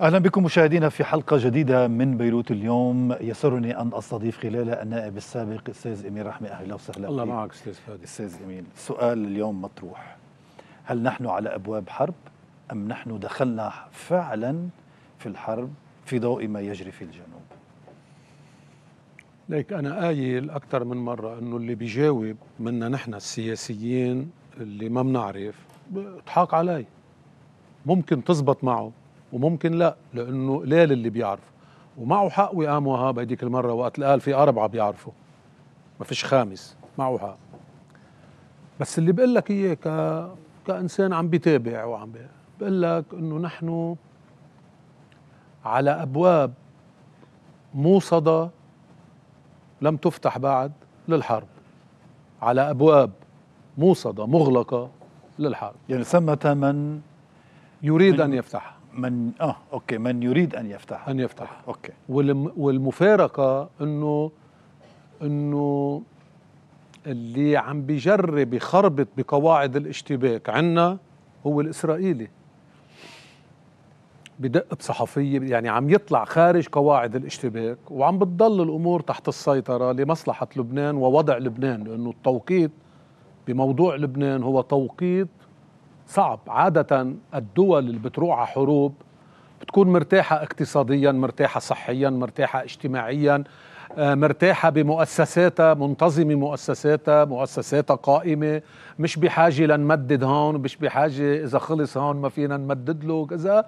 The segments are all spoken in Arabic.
اهلا بكم مشاهدينا في حلقه جديده من بيروت اليوم يسرني ان استضيف خلالها النائب السابق استاذ امين رحمه اهلا وسهلا الله معك استاذ فادي استاذ امين سؤال اليوم مطروح هل نحن على ابواب حرب ام نحن دخلنا فعلا في الحرب في ضوء ما يجري في الجنوب ليك انا قايل اكثر من مره انه اللي بيجاوب منا نحن السياسيين اللي ما بنعرف بضحك علي ممكن تزبط معه وممكن لا لانه ليل اللي بيعرف ومعه حق وقام وهاب هديك المره وقت قال في اربعه بيعرفوا ما فيش خامس معه حق بس اللي بقول لك اياه ك... كانسان عم بيتابع وعم بي... بقول لك انه نحن على ابواب موصده لم تفتح بعد للحرب على ابواب موصده مغلقه للحرب يعني ثمة من يريد من ان يفتحها من اه اوكي من يريد ان يفتح ان يفتح اوكي والم... والمفارقه انه انه اللي عم بيجرب يخربط بقواعد الاشتباك عنا هو الاسرائيلي بدق بصحفية يعني عم يطلع خارج قواعد الاشتباك وعم بتضل الأمور تحت السيطرة لمصلحة لبنان ووضع لبنان لأنه التوقيت بموضوع لبنان هو توقيت صعب عادة الدول اللي بتروع على حروب بتكون مرتاحة اقتصاديا مرتاحة صحيا مرتاحة اجتماعيا آه، مرتاحة بمؤسساتها منتظمة مؤسساتها مؤسساتها قائمة مش بحاجة لنمدد هون مش بحاجة إذا خلص هون ما فينا نمدد له كذا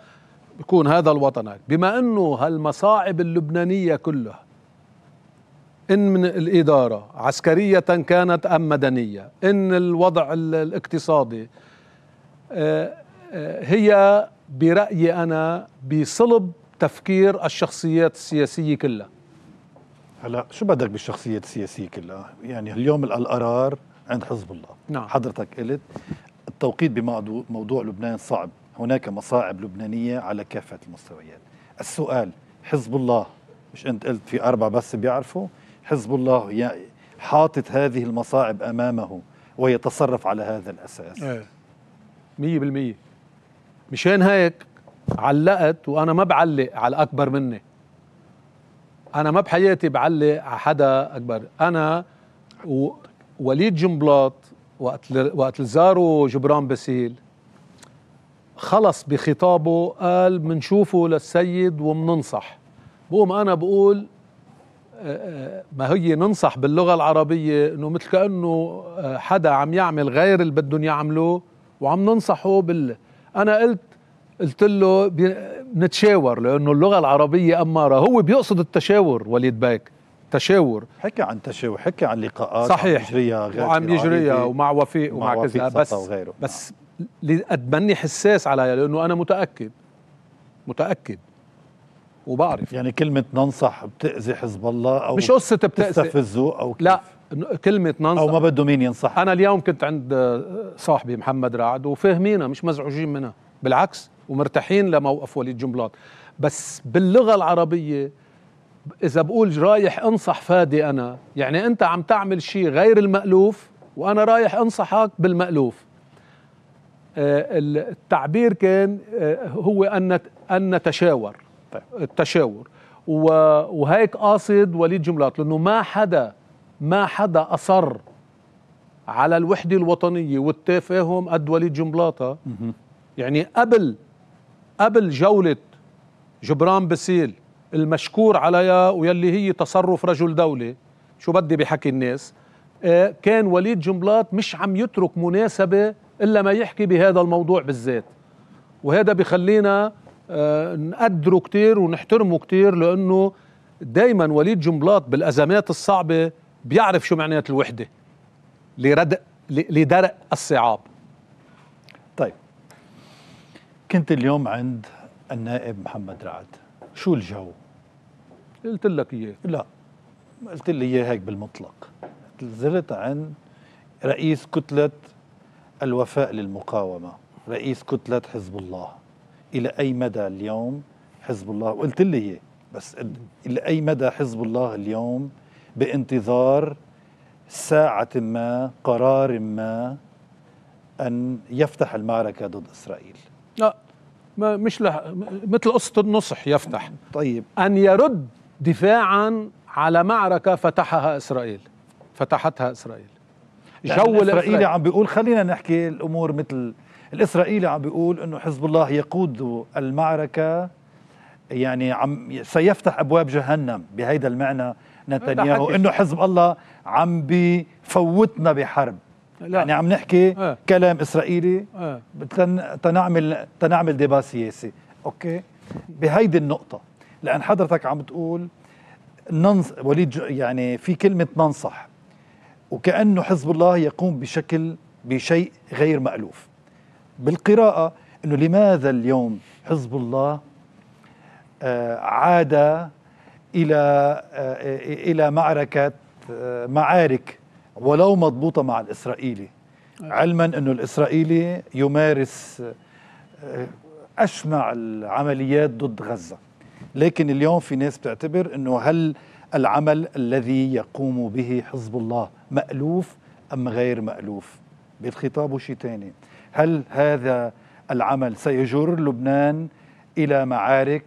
بكون هذا الوطن بما أنه هالمصاعب اللبنانية كلها إن من الإدارة عسكرية كانت أم مدنية إن الوضع الاقتصادي هي برأيي أنا بصلب تفكير الشخصيات السياسية كلها هلا شو بدك بالشخصيات السياسية كلها؟ يعني اليوم القرار عند حزب الله نعم. حضرتك قلت التوقيت بموضوع لبنان صعب هناك مصاعب لبنانية على كافة المستويات السؤال حزب الله مش أنت قلت في أربعة بس بيعرفوا حزب الله حاطط هذه المصاعب أمامه ويتصرف على هذا الأساس أيه. 100% مشان هيك علقت وانا ما بعلق على الاكبر مني انا ما بحياتي بعلق على حدا اكبر انا ووليد جنبلاط وقت وقت زاروا جبران باسيل خلص بخطابه قال بنشوفه للسيد وبننصح بقوم انا بقول آه، آه، ما هي ننصح باللغه العربيه انه مثل كانه آه، حدا عم يعمل غير اللي بدهم يعملوه وعم ننصحه بال انا قلت قلت له بنتشاور لانه اللغه العربيه اماره هو بيقصد التشاور وليد بيك تشاور حكى عن تشاور حكى عن لقاءات صحيح عم يجريها غير وعم يجريها ومع وفيق ومع, كذا بس وغيره. بس قد ماني حساس عليها لانه انا متاكد متاكد وبعرف يعني كلمه ننصح بتاذي حزب الله او مش قصه بتاذي بتستفزه او كيف لا كلمه ننصح او ما بده مين ينصح انا اليوم كنت عند آه، صاحبي محمد رعد وفاهمينها مش مزعوجين منها بالعكس ومرتاحين لموقف وليد جنبلاط بس باللغه العربيه اذا بقول رايح انصح فادي انا يعني انت عم تعمل شيء غير المالوف وانا رايح انصحك بالمالوف آه، التعبير كان آه، هو ان ان نتشاور طيب. التشاور وهيك قاصد وليد جملات لانه ما حدا ما حدا أصر على الوحدة الوطنية والتفاهم قد وليد جنبلاطة يعني قبل قبل جولة جبران بسيل المشكور عليها ويلي هي تصرف رجل دولة شو بدي بحكي الناس آه، كان وليد جنبلاط مش عم يترك مناسبة إلا ما يحكي بهذا الموضوع بالذات وهذا بخلينا آه، نقدره كتير ونحترمه كتير لأنه دايما وليد جنبلاط بالأزمات الصعبة بيعرف شو معنات الوحدة لردء لدرء الصعاب طيب كنت اليوم عند النائب محمد رعد شو الجو؟ قلت لك اياه لا قلت لي اياه هيك بالمطلق زرت عند رئيس كتلة الوفاء للمقاومة رئيس كتلة حزب الله إلى أي مدى اليوم حزب الله وقلت لي اياه بس إلى أي مدى حزب الله اليوم بانتظار ساعة ما قرار ما أن يفتح المعركة ضد إسرائيل لا ما مش لها مثل قصة النصح يفتح طيب أن يرد دفاعا على معركة فتحها إسرائيل فتحتها إسرائيل جو الإسرائيلي عم بيقول خلينا نحكي الأمور مثل الإسرائيلي عم بيقول أنه حزب الله يقود المعركة يعني عم سيفتح أبواب جهنم بهيدا المعنى نتنياهو انه حزب الله عم بفوتنا بحرب لا. يعني عم نحكي اه. كلام اسرائيلي اه. تنعمل تنعمل ديبا سياسي اوكي بهيدي النقطه لان حضرتك عم تقول ننص وليد يعني في كلمه ننصح وكانه حزب الله يقوم بشكل بشيء غير مالوف بالقراءه انه لماذا اليوم حزب الله آه عاد الى آه، الى معركه آه، معارك ولو مضبوطه مع الاسرائيلي آه. علما انه الاسرائيلي يمارس اشنع العمليات ضد غزه لكن اليوم في ناس بتعتبر انه هل العمل الذي يقوم به حزب الله مألوف ام غير مألوف بالخطاب شيء ثاني هل هذا العمل سيجر لبنان الى معارك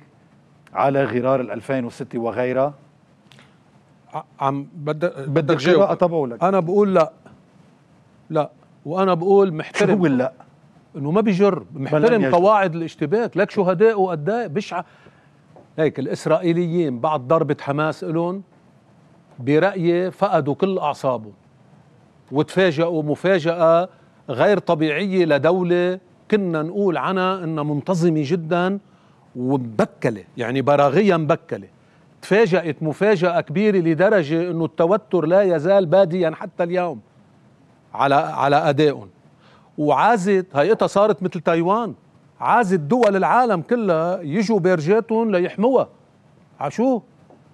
على غرار ال 2006 وغيرها عم بدك بدك قراءة تبعولك انا بقول لا لا وانا بقول محترم شو لا انه ما بيجر محترم قواعد الاشتباك لك شهداء ايه بشعة هيك الاسرائيليين بعد ضربة حماس لهم برأيي فقدوا كل اعصابهم وتفاجئوا مفاجأة غير طبيعية لدولة كنا نقول عنها انها منتظمة جدا ومبكله يعني براغيه مبكله تفاجأت مفاجأة كبيرة لدرجة أنه التوتر لا يزال باديا حتى اليوم على على أدائهم وعازت هيئتها صارت مثل تايوان عازت دول العالم كلها يجوا بيرجاتهم ليحموها عشو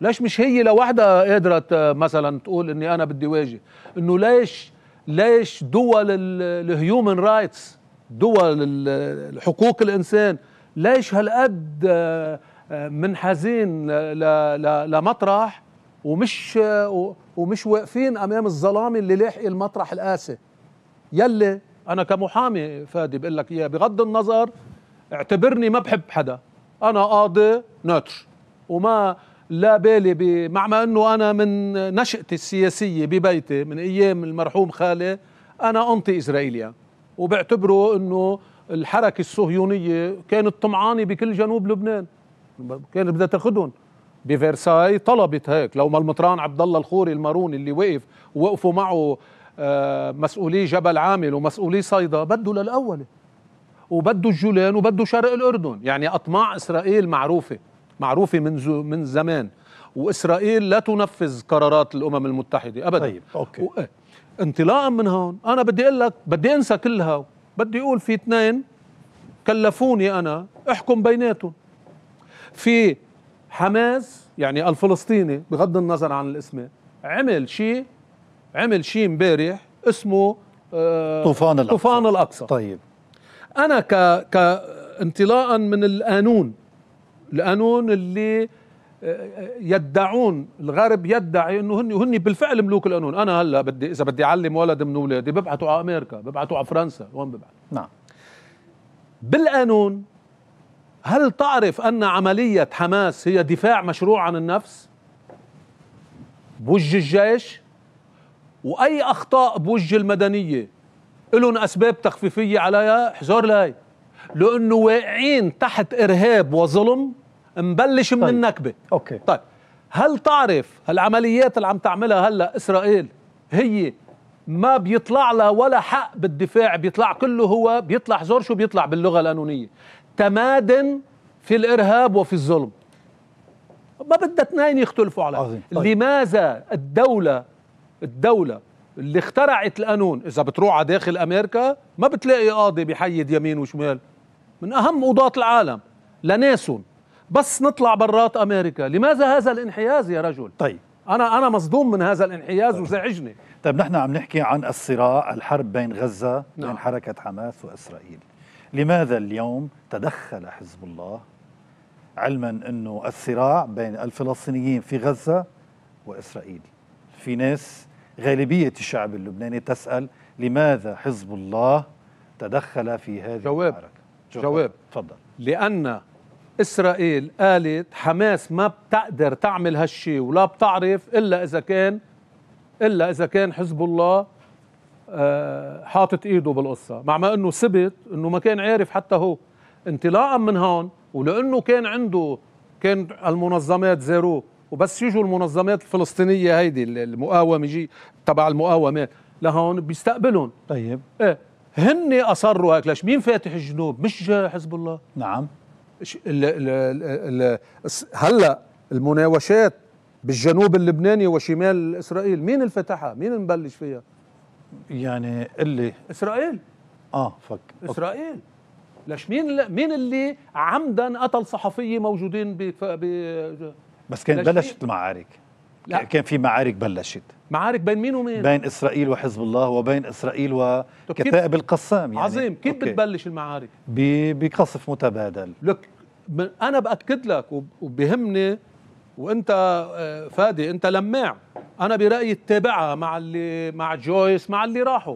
ليش مش هي لوحدها قادرة آه، مثلا تقول اني انا بدي واجه انه ليش ليش دول الهيومن رايتس دول حقوق الانسان ليش هالقد آه، آه، من حزين لمطرح ومش آه، ومش واقفين امام الظلام اللي لاحق المطرح القاسي يلي انا كمحامي فادي بقول لك اياه بغض النظر اعتبرني ما بحب حدا انا قاضي نوتر وما لا بالي مع ما انه انا من نشأتي السياسيه ببيتي من ايام المرحوم خالي انا انطي اسرائيليا وبعتبره انه الحركة الصهيونية كانت طمعانة بكل جنوب لبنان كانت بدها تاخذهم بفرساي طلبت هيك لو ما المطران عبد الله الخوري الماروني اللي وقف ووقفوا معه آه، مسؤولي جبل عامل ومسؤولي صيدا بده للأول وبده الجولان وبده شرق الاردن يعني اطماع اسرائيل معروفه معروفه من من زمان واسرائيل لا تنفذ قرارات الامم المتحده ابدا طيب اوكي إيه. انطلاقا من هون انا بدي اقول لك بدي انسى كلها بده يقول في اثنين كلفوني أنا احكم بيناتهم في حماس يعني الفلسطيني بغض النظر عن الاسم عمل شيء عمل شيء امبارح اسمه آه طوفان الأقصى طوفان الأقصى طيب أنا ك ك انطلاقا من القانون القانون اللي يدعون الغرب يدعي انه هن هن بالفعل ملوك القانون انا هلا بدي اذا بدي اعلم ولد من اولادي ببعثوا على امريكا ببعثوا على فرنسا وين ببعث نعم بالقانون هل تعرف ان عمليه حماس هي دفاع مشروع عن النفس بوج الجيش واي اخطاء بوج المدنيه لهم اسباب تخفيفيه عليها احذر لاي لانه واقعين تحت ارهاب وظلم نبلش من طيب. النكبه اوكي طيب هل تعرف هالعمليات اللي عم تعملها هلا اسرائيل هي ما بيطلع لها ولا حق بالدفاع بيطلع كله هو بيطلع زور شو بيطلع باللغه القانونيه تمادن في الارهاب وفي الظلم ما بدها اثنين يختلفوا على طيب. لماذا الدوله الدوله اللي اخترعت القانون اذا بتروح على داخل امريكا ما بتلاقي قاضي بيحيد يمين وشمال من اهم قضاة العالم لناسهم بس نطلع برات امريكا لماذا هذا الانحياز يا رجل طيب انا انا مصدوم من هذا الانحياز طيب. وزعجني طيب نحن عم نحكي عن الصراع الحرب بين غزه نعم. بين حركه حماس واسرائيل لماذا اليوم تدخل حزب الله علما انه الصراع بين الفلسطينيين في غزه واسرائيل في ناس غالبيه الشعب اللبناني تسال لماذا حزب الله تدخل في هذه جواب الحركه جواب تفضل لان إسرائيل قالت حماس ما بتقدر تعمل هالشي ولا بتعرف إلا إذا كان إلا إذا كان حزب الله آه، حاطط إيده بالقصة مع ما أنه ثبت أنه ما كان عارف حتى هو انطلاقا من هون ولأنه كان عنده كان المنظمات زاروه وبس يجوا المنظمات الفلسطينية هيدي المقاومة يجي تبع المقاومه لهون بيستقبلهم طيب ايه هن أصروا هيك ليش مين فاتح الجنوب مش حزب الله نعم هلا المناوشات بالجنوب اللبناني وشمال اسرائيل مين اللي فتحها مين مبلش فيها يعني اللي اسرائيل اه فك اسرائيل ليش مين مين اللي عمدا قتل صحفيه موجودين ب بس كانت بلشت المعارك لا كان في معارك بلشت معارك بين مين ومين؟ بين اسرائيل وحزب الله وبين اسرائيل وكتائب القسام يعني عظيم كيف أوكي. بتبلش المعارك؟ بقصف متبادل لك انا باكد لك وبهمني وانت آه، فادي انت لماع انا برايي اتبعها مع اللي مع جويس مع اللي راحوا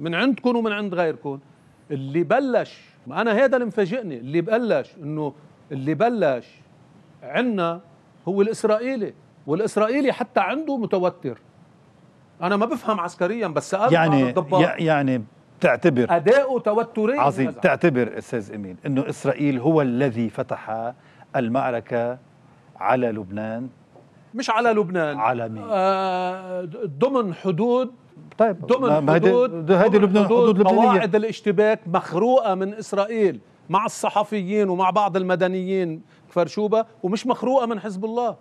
من عندكم ومن عند غيركم اللي بلش انا هذا اللي مفاجئني اللي بلش انه اللي بلش عنا هو الاسرائيلي والاسرائيلي حتى عنده متوتر انا ما بفهم عسكريا بس يعني يعني بتعتبر اداؤه توتري عظيم هذا. تعتبر استاذ امين انه اسرائيل هو الذي فتح المعركه على لبنان مش على لبنان على مين؟ آه ضمن حدود طيب ضمن حدود هذه لبنان حدود, حدود لبنانية قواعد الاشتباك مخروقه من اسرائيل مع الصحفيين ومع بعض المدنيين كفرشوبه ومش مخروقه من حزب الله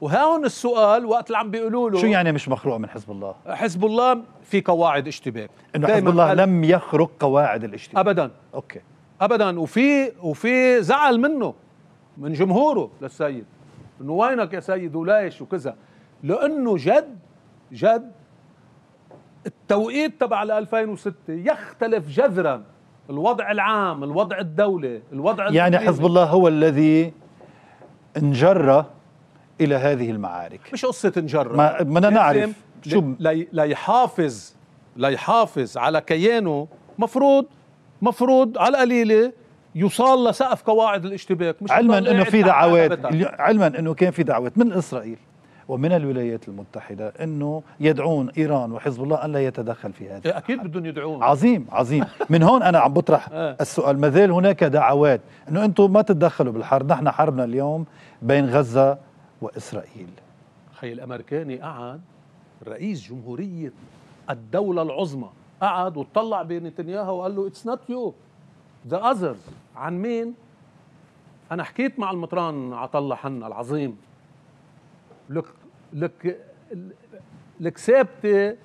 وهون السؤال وقت اللي عم بيقولوا له شو يعني مش مخلوع من حزب الله؟ حزب الله في قواعد اشتباك انه حزب الله لم يخرق قواعد الاشتباك ابدا اوكي ابدا وفي وفي زعل منه من جمهوره للسيد انه وينك يا سيد وليش وكذا لانه جد جد التوقيت تبع ال 2006 يختلف جذرا الوضع العام الوضع الدولي الوضع يعني حزب الله هو الذي انجر الى هذه المعارك مش قصه نجرب ما, انا نعرف شو ليحافظ ليحافظ على كيانه مفروض مفروض على القليله يوصل لسقف قواعد الاشتباك مش علما انه في دعوات علما انه كان في دعوات من اسرائيل ومن الولايات المتحده انه يدعون ايران وحزب الله ان لا يتدخل في هذا إيه، اكيد بدهم يدعون عظيم عظيم من هون انا عم بطرح إيه. السؤال ما زال هناك دعوات انه انتم ما تتدخلوا بالحرب نحن حربنا اليوم بين غزه وإسرائيل خي الأمريكاني قعد رئيس جمهورية الدولة العظمى قعد وطلع بنتنياهو وقال له اتس نوت يو ذا اذرز عن مين؟ انا حكيت مع المطران الله حنا العظيم لك لك لك ثابته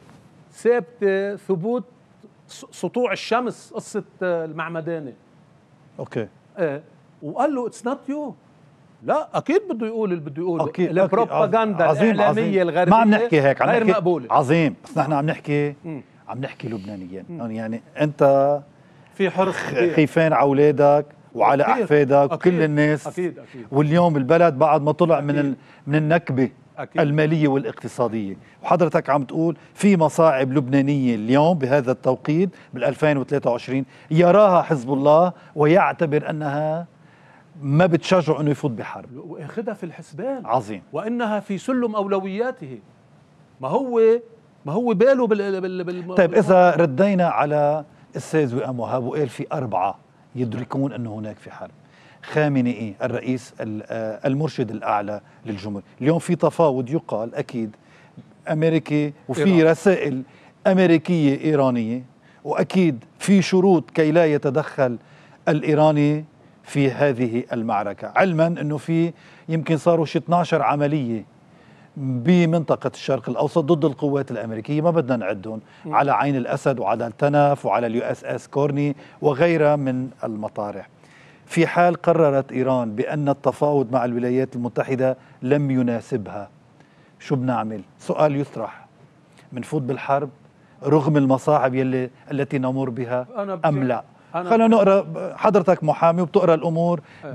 ثابته ثبوت سطوع الشمس قصه المعمداني اوكي ايه وقال له اتس نوت يو لا اكيد بده يقول اللي بده يقوله أكيد البروباغندا عظيم الاعلاميه الغربيه ما عم نحكي هيك عم غير نحكي مقبوله عظيم بس نحن عم نحكي عم نحكي لبنانيا يعني انت في حرص خيفان على اولادك وعلى احفادك وكل الناس أكيد أكيد واليوم البلد بعد ما طلع أكيد من ال... من النكبه أكيد الماليه والاقتصاديه وحضرتك عم تقول في مصاعب لبنانيه اليوم بهذا التوقيت بال2023 يراها حزب الله ويعتبر انها ما بتشجعه انه يفوت بحرب واخذها في الحسبان عظيم وانها في سلم اولوياته ما هو ما هو باله بال, بال, بال طيب اذا ردينا على السيد وئام وهاب وقال في اربعه يدركون انه هناك في حرب خامنئي إيه؟ الرئيس آه، المرشد الاعلى للجمهور اليوم في تفاوض يقال اكيد امريكي وفي إيران. رسائل امريكيه ايرانيه واكيد في شروط كي لا يتدخل الايراني في هذه المعركة علما أنه في يمكن صاروا شي 12 عملية بمنطقة الشرق الأوسط ضد القوات الأمريكية ما بدنا نعدهم م. على عين الأسد وعلى التنف وعلى اليو اس اس كورني وغيرها من المطارح في حال قررت إيران بأن التفاوض مع الولايات المتحدة لم يناسبها شو بنعمل؟ سؤال يطرح بنفوت بالحرب رغم المصاعب يلي التي نمر بها أم لا؟ خلينا نقرا حضرتك محامي وبتقرا الامور إيه.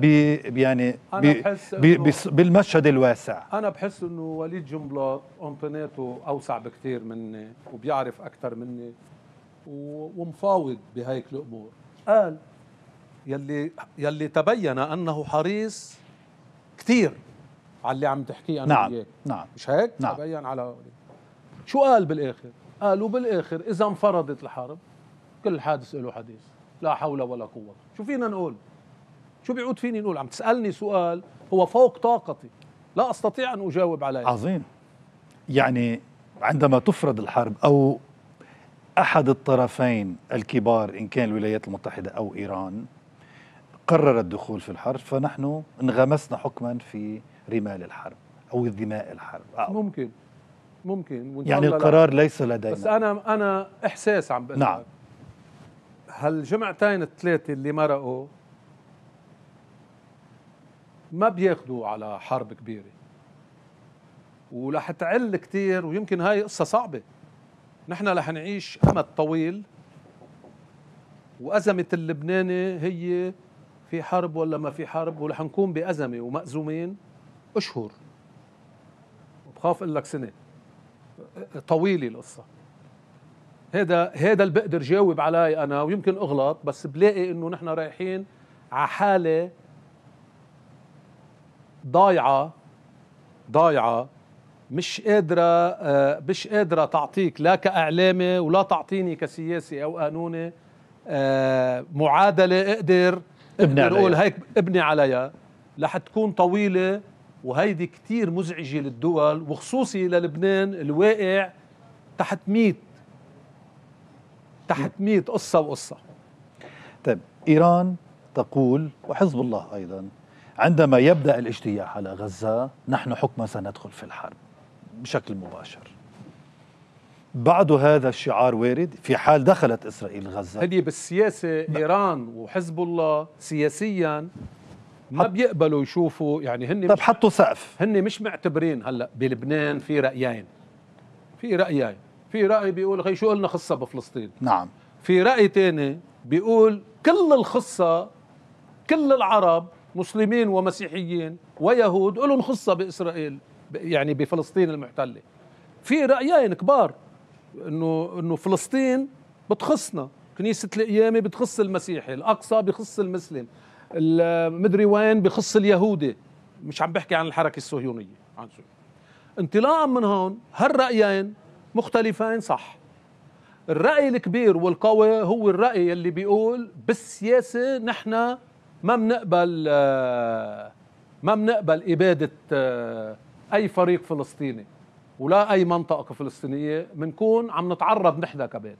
بي يعني بي بي بي بالمشهد الواسع انا بحس انه وليد جنبلاط امكانياته اوسع بكثير مني وبيعرف اكثر مني ومفاوض بهيك الامور قال يلي يلي تبين انه حريص كثير على اللي عم تحكيه انا نعم وياك نعم مش هيك؟ نعم تبين على وليد. شو قال بالاخر؟ قالوا بالاخر اذا انفرضت الحرب كل حادث له حديث لا حول ولا قوة شو فينا نقول شو بيعود فيني نقول عم تسألني سؤال هو فوق طاقتي لا أستطيع أن أجاوب عليه عظيم يعني عندما تفرض الحرب أو أحد الطرفين الكبار إن كان الولايات المتحدة أو إيران قرر الدخول في الحرب فنحن انغمسنا حكما في رمال الحرب أو ذماء الحرب أو. ممكن ممكن يعني القرار لا. ليس لدينا بس أنا أنا إحساس عم بقول نعم هالجمعتين الثلاثه اللي مرقوا ما بياخدوا على حرب كبيره ورح تعل كثير ويمكن هاي قصه صعبه نحن رح نعيش امد طويل وازمه اللبناني هي في حرب ولا ما في حرب ورح نكون بازمه ومأزومين اشهر وبخاف اقول لك سنه طويله القصه هذا هذا اللي بقدر جاوب علي انا ويمكن اغلط بس بلاقي انه نحن رايحين على حاله ضايعه ضايعه مش قادره آه، مش قادره تعطيك لا كاعلامي ولا تعطيني كسياسي او قانوني آه، معادله اقدر ابني عليها اقول هيك ابني عليها رح تكون طويله وهيدي كتير مزعجه للدول وخصوصي للبنان الواقع تحت 100 تحت 100 قصة وقصة طيب إيران تقول وحزب الله أيضا عندما يبدأ الاجتياح على غزة نحن حكما سندخل في الحرب بشكل مباشر بعد هذا الشعار وارد في حال دخلت إسرائيل غزة هذه بالسياسة إيران وحزب الله سياسيا ما بيقبلوا يشوفوا يعني هن طب حطوا سقف هن مش معتبرين هلا بلبنان في رأيين في رأيين في راي بيقول خي شو قلنا خصه بفلسطين نعم في راي تاني بيقول كل الخصه كل العرب مسلمين ومسيحيين ويهود لهم خصه باسرائيل يعني بفلسطين المحتله في رايين كبار انه انه فلسطين بتخصنا كنيسه القيامه بتخص المسيحي الاقصى بخص المسلم مدري وين بخص اليهودي مش عم بحكي عن الحركه الصهيونيه عن انطلاقا من هون هالرايين مختلفين صح الرأي الكبير والقوي هو الرأي اللي بيقول بالسياسة نحن ما بنقبل آه، ما بنقبل إبادة آه، أي فريق فلسطيني ولا أي منطقة فلسطينية بنكون عم نتعرض نحن كمان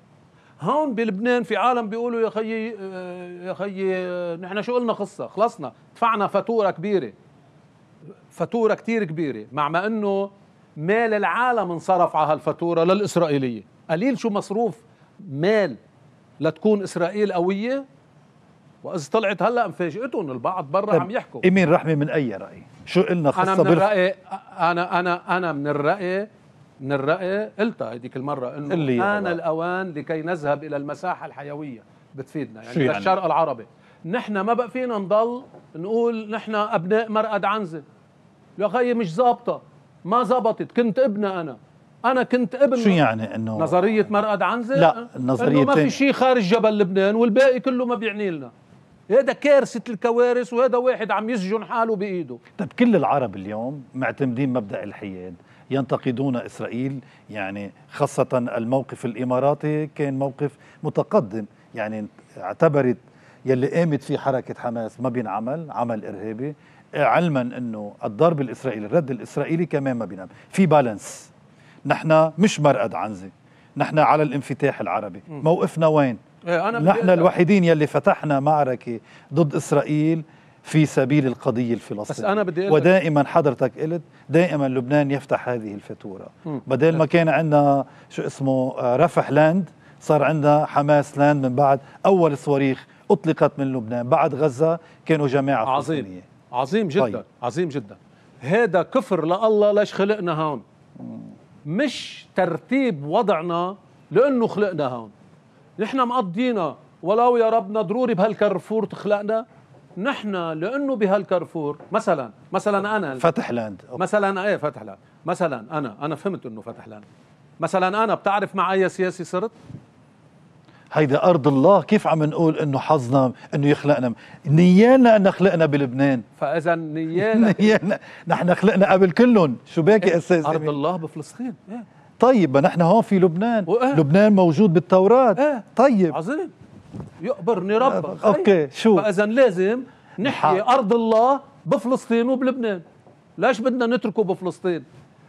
هون بلبنان في عالم بيقولوا يا خيي آه، يا خيي نحن شو قلنا قصة خلصنا دفعنا فاتورة كبيرة فاتورة كتير كبيرة مع ما أنه مال العالم انصرف على هالفاتورة للإسرائيلية قليل شو مصروف مال لتكون إسرائيل قوية وإذا طلعت هلا مفاجأتهم البعض برا طيب، عم يحكوا إمين رحمي من أي رأي شو قلنا خاصة أنا من الرأي أنا أنا أنا من الرأي من الرأي قلتها هذيك المرة إنه آن الأوان لكي نذهب إلى المساحة الحيوية بتفيدنا يعني, يعني؟ للشرق العربي نحن ما بقى فينا نضل نقول نحن أبناء مرقد عنزة يا أخي مش ظابطة ما زبطت كنت ابنه أنا أنا كنت ابن شو يعني أنه نظرية مرقد عنزة لا النظرية أنه ما في شيء خارج جبل لبنان والباقي كله ما بيعني لنا هذا كارثة الكوارث وهذا واحد عم يسجن حاله بإيده طيب كل العرب اليوم معتمدين مبدأ الحياد ينتقدون إسرائيل يعني خاصة الموقف الإماراتي كان موقف متقدم يعني اعتبرت يلي قامت فيه حركة حماس ما بينعمل عمل إرهابي علما انه الضرب الاسرائيلي الرد الاسرائيلي كمان ما بينام في بالانس نحن مش مرقد عنزه نحن على الانفتاح العربي م. موقفنا وين إيه، أنا نحن الوحيدين يلي فتحنا معركه ضد اسرائيل في سبيل القضيه الفلسطينيه بس انا بدي أقلت. ودائما حضرتك قلت دائما لبنان يفتح هذه الفاتوره بدل ما كان عندنا شو اسمه آه، رفح لاند صار عندنا حماس لاند من بعد اول صواريخ اطلقت من لبنان بعد غزه كانوا جماعه عظيم عظيم جدا طيب. عظيم جدا هذا كفر لله ليش خلقنا هون مش ترتيب وضعنا لانه خلقنا هون نحن مقضينا ولو يا ربنا ضروري بهالكرفور تخلقنا نحن لانه بهالكرفور مثلا مثلا انا فتح لاند مثلا ايه فتح لاند مثلا انا انا فهمت انه فتح لاند مثلا انا بتعرف مع اي سياسي صرت هيدا أرض الله كيف عم نقول إنه حظنا إنه يخلقنا نيانا أن خلقنا بلبنان فإذا نيانا نيالنا نحن خلقنا قبل كلهم شو باقي أساس أرض الله بفلسطين إيه. طيب ما نحن هون في لبنان وإيه؟ لبنان موجود بالتوراة إيه؟ طيب عظيم يقبرني ربك آه، اوكي طيب. شو فاذا لازم نحيي ارض الله بفلسطين وبلبنان ليش بدنا نتركه بفلسطين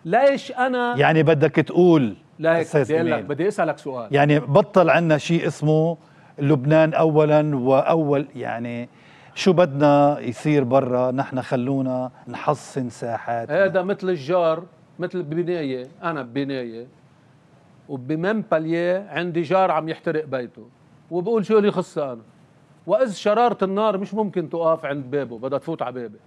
ليش انا يعني بدك تقول لا بدي لك بدي اسالك سؤال يعني بطل عندنا شيء اسمه لبنان اولا واول يعني شو بدنا يصير برا نحن خلونا نحصن ساحات هذا مثل الجار مثل ببنايه انا ببنايه وبمونباليه عندي جار عم يحترق بيته وبقول شو لي خصها انا واذ شراره النار مش ممكن توقف عند بابه بدها تفوت على بابي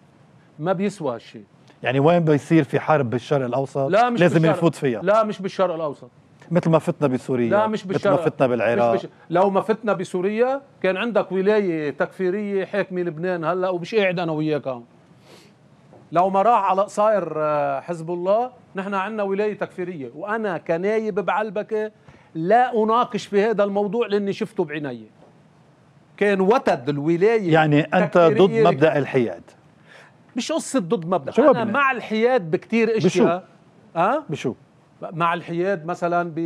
ما بيسوى هالشيء يعني وين بيصير في حرب بالشرق الاوسط لا مش لازم نفوت فيها لا مش بالشرق الاوسط مثل ما فتنا بسوريا لا مش بالشرق مثل ما فتنا بالعراق مش بش... لو ما فتنا بسوريا كان عندك ولايه تكفيريه حاكمه لبنان هلا ومش قاعد انا وياك هون لو ما راح على قصائر آه، حزب الله نحن عندنا ولايه تكفيريه وانا كنايب بعلبكه لا اناقش في هذا الموضوع لاني شفته بعيني كان وتد الولايه يعني انت ضد مبدا الحياد مش قصه ضد مبدا انا مع الحياد بكتير اشياء بشو؟ اه بشو مع الحياد مثلا ب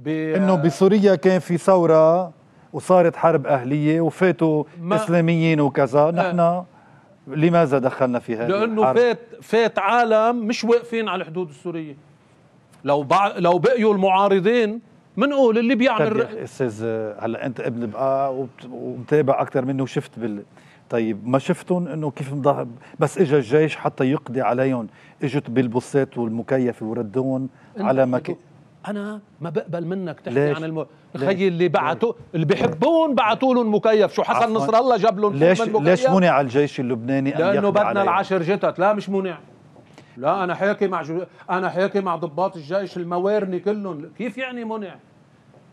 ب انه بسوريا كان في ثوره وصارت حرب اهليه وفاتوا اسلاميين وكذا آه. نحن آه. لماذا دخلنا في هذه لانه الحرب؟ فات فات عالم مش واقفين على الحدود السوريه لو بع... لو بقيوا المعارضين بنقول اللي بيعمل طيب استاذ هلا انت ابن بقى وبتابع اكثر منه وشفت بال طيب ما شفتون انه كيف بس اجى الجيش حتى يقضي عليهم اجت بالبوسات والمكيف وردون على مكان انا ما بقبل منك تحكي ليش؟ عن الم... خيي اللي بعتوا اللي بحبون بعتوا لهم مكيف شو حسن نصر الله جاب لهم ليش من ليش منع الجيش اللبناني لانه بدنا العشر جتت لا مش منع لا انا حاكي مع جو... انا حاكي مع ضباط الجيش الموارني كلهم كيف يعني منع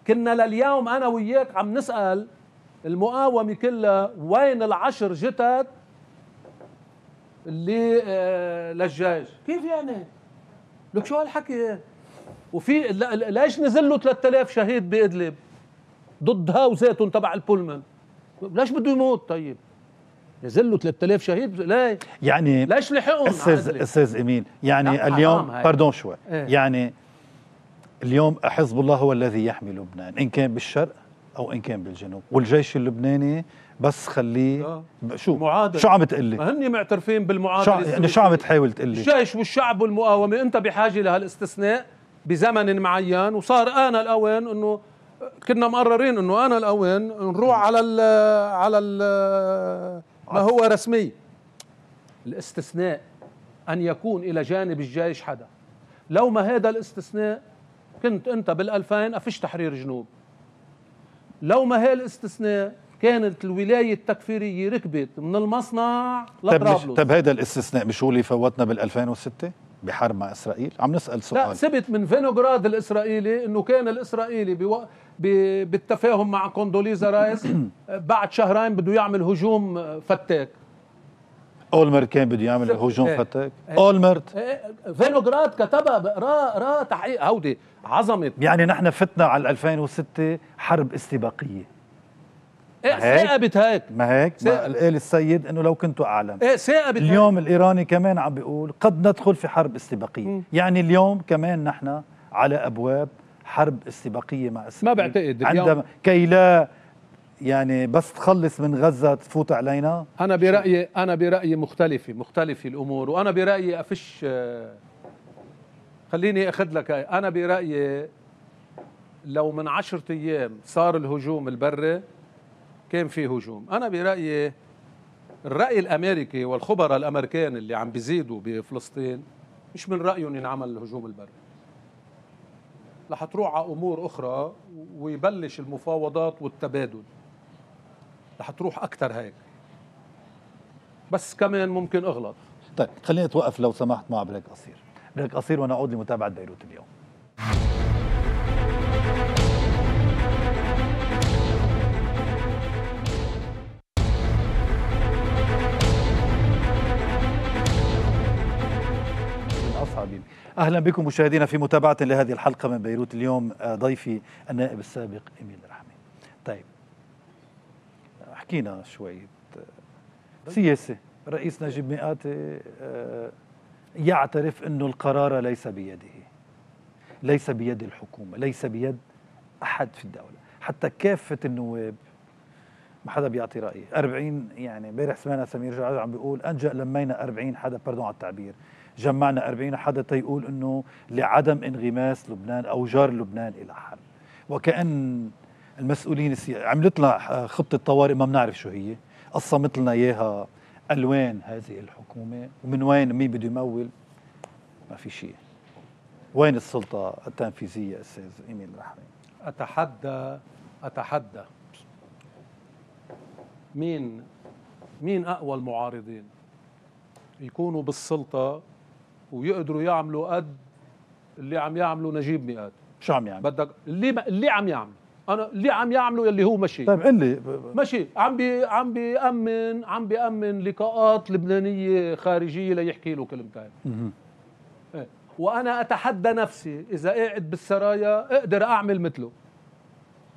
كنا لليوم انا وياك عم نسال المقاومة كلها وين العشر جتت اللي للجاج آه، كيف يعني لك شو هالحكي وفي ليش نزل له 3000 شهيد بادلب ضد هاوزاتهم تبع البولمان ليش بده يموت طيب نزل له 3000 شهيد ليه يعني ليش لحقهم استاذ استاذ امين يعني اليوم باردون شوي ايه؟ يعني اليوم حزب الله هو الذي يحمي لبنان ان كان بالشرق او ان كان بالجنوب والجيش اللبناني بس خليه آه. شو معادل. شو عم تقلي هن معترفين بالمعادله شو, يعني شو عم تحاول تقلي الجيش والشعب والمقاومه انت بحاجه لهالاستثناء بزمن معين وصار انا الاوان انه كنا مقررين انه انا الاوان نروح على ال على ال ما هو رسمي الاستثناء ان يكون الى جانب الجيش حدا لو ما هذا الاستثناء كنت انت بال2000 قفش تحرير جنوب لو ما هي الاستثناء كانت الولاية التكفيرية ركبت من المصنع طيب، لطرابلس طب هيدا الاستثناء مش هو اللي فوتنا بال 2006 بحرب مع اسرائيل عم نسال سؤال لا ثبت من فينوغراد الاسرائيلي انه كان الاسرائيلي بو... ب... بالتفاهم مع كوندوليزا رايس بعد شهرين بده يعمل هجوم فتاك اولمر كان بده يعمل هجوم ايه فتاك ايه اولمرت ايه فينوغراد كتبها را را تحقيق هودي عظمه يعني نحن فتنا على 2006 حرب استباقيه ايه ثاقبت هيك ما هيك قال قال السيد انه لو كنتوا اعلم ايه ثاقبت اليوم هيك. الايراني كمان عم بيقول قد ندخل في حرب استباقيه مم. يعني اليوم كمان نحن على ابواب حرب استباقيه مع اسرائيل ما بعتقد عندما كي لا يعني بس تخلص من غزة تفوت علينا أنا برأيي أنا برأيي مختلفة مختلفة الأمور وأنا برأيي أفش خليني أخذ لك أنا برأيي لو من عشرة أيام صار الهجوم البري كان في هجوم أنا برأيي الرأي الأمريكي والخبراء الأمريكان اللي عم بيزيدوا بفلسطين مش من رأيهم ينعمل الهجوم البري رح تروح على أمور أخرى ويبلش المفاوضات والتبادل رح تروح اكثر هيك بس كمان ممكن اغلط طيب خلينا نتوقف لو سمحت مع بريك قصير بريك قصير ونعود لمتابعه بيروت اليوم اهلا بكم مشاهدينا في متابعه لهذه الحلقه من بيروت اليوم آه، ضيفي النائب السابق ايميل رحمي طيب حكينا شوي سياسة رئيس نجيب مئاتي آه، يعترف أنه القرار ليس بيده ليس بيد الحكومة ليس بيد أحد في الدولة حتى كافة النواب ما حدا بيعطي رأيه 40 يعني امبارح سمعنا سمير جعجع عم بيقول أنجأ لمينا 40 حدا بردون على التعبير جمعنا 40 حدا تيقول أنه لعدم انغماس لبنان أو جار لبنان إلى حرب وكأن المسؤولين السياسيين عملت لنا آه، خطه طوارئ ما بنعرف شو هي قسمت لنا اياها الوان هذه الحكومه ومن وين مين بده يمول ما في شيء وين السلطه التنفيذيه استاذ ايميل رحمي اتحدى اتحدى مين مين اقوى المعارضين يكونوا بالسلطه ويقدروا يعملوا قد اللي عم يعملوا نجيب مئات شو عم يعمل بدك اللي اللي عم يعمل انا اللي عم يعملوا يلي هو ماشي طيب قل لي ماشي عم بي عم بيامن عم بيامن لقاءات لبنانيه خارجيه ليحكي له كلمتين إيه. وانا اتحدى نفسي اذا قاعد بالسرايا اقدر اعمل مثله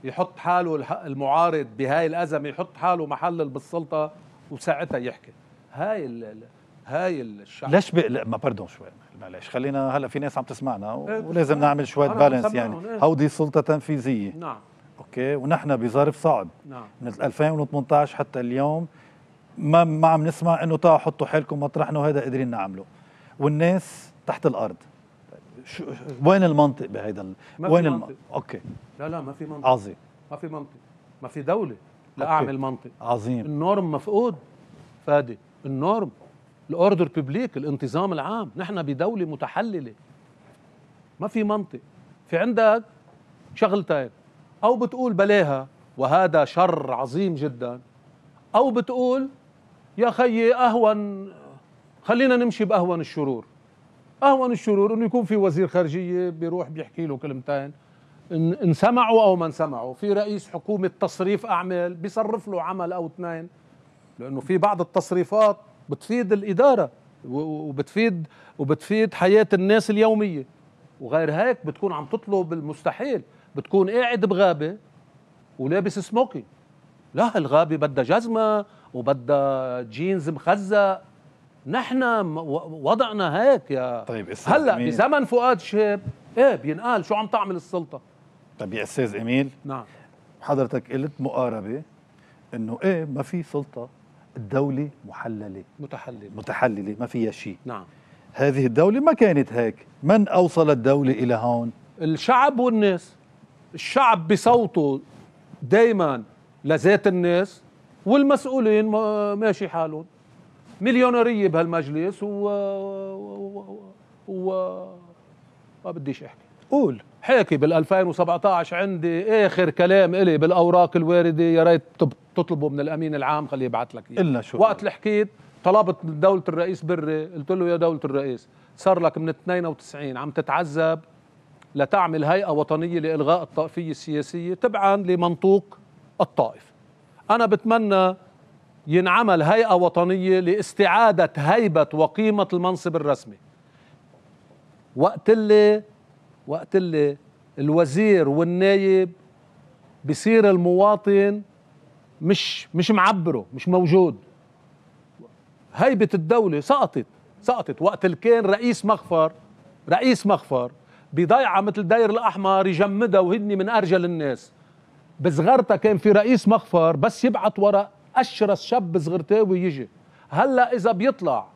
يحط حاله المعارض بهاي الازمه يحط حاله محل بالسلطه وساعتها يحكي هاي الـ هاي الشعب ليش بقلق ما بردون شوي معلش خلينا هلا في ناس عم تسمعنا إيه. ولازم نعمل شويه بالانس يعني إيه. هودي سلطه تنفيذيه نعم اوكي ونحن بظرف صعب نعم. من 2018 حتى اليوم ما ما عم نسمع انه تعالوا حطوا حالكم مطرحنا وهذا قادرين نعمله والناس تحت الارض شو وين المنطق بهيدا ال... وين الم... اوكي لا لا ما في منطق عظيم ما في منطق ما في دوله لاعمل منطق عظيم النورم مفقود فادي النورم الاوردر بيبليك الانتظام العام نحن بدوله متحلله ما في منطق في عندك شغلتين أو بتقول بلاها وهذا شر عظيم جدا أو بتقول يا خيي أهون خلينا نمشي بأهون الشرور أهون الشرور أنه يكون في وزير خارجية بيروح بيحكي له كلمتين إن سمعوا أو ما سمعوا في رئيس حكومة تصريف أعمال بيصرف له عمل أو اثنين لأنه في بعض التصريفات بتفيد الإدارة وبتفيد وبتفيد حياة الناس اليومية وغير هيك بتكون عم تطلب المستحيل بتكون قاعد بغابه ولابس سموكي لا الغابه بدها جزمه وبدها جينز مخزق نحن وضعنا هيك يا طيب هلا بزمن فؤاد شهاب ايه بينقال شو عم تعمل السلطه طيب يا استاذ امين نعم حضرتك قلت مقاربه انه ايه ما في سلطه الدوله محلله متحلله متحلله ما فيها شيء نعم هذه الدوله ما كانت هيك من اوصل الدوله الى هون الشعب والناس الشعب بصوته دائما لذات الناس والمسؤولين ماشي حالهم مليونيرية بهالمجلس و و و ما بديش احكي قول حاكي بال 2017 عندي اخر كلام الي بالاوراق الوارده يا ريت تطلبه من الامين العام خليه يبعث لك اياه الا شو وقت اللي حكيت طلبت من دوله الرئيس بري قلت له يا دوله الرئيس صار لك من 92 عم تتعذب لتعمل هيئة وطنية لإلغاء الطائفية السياسية تبعا لمنطوق الطائف أنا بتمنى ينعمل هيئة وطنية لاستعادة هيبة وقيمة المنصب الرسمي وقت اللي وقت اللي الوزير والنايب بصير المواطن مش مش معبره مش موجود هيبة الدولة سقطت سقطت وقت اللي كان رئيس مخفر رئيس مخفر بضيعه مثل داير الاحمر يجمدها وهدني من ارجل الناس بصغرتها كان في رئيس مخفر بس يبعث وراء اشرس شاب صغرتاوي يجي هلا اذا بيطلع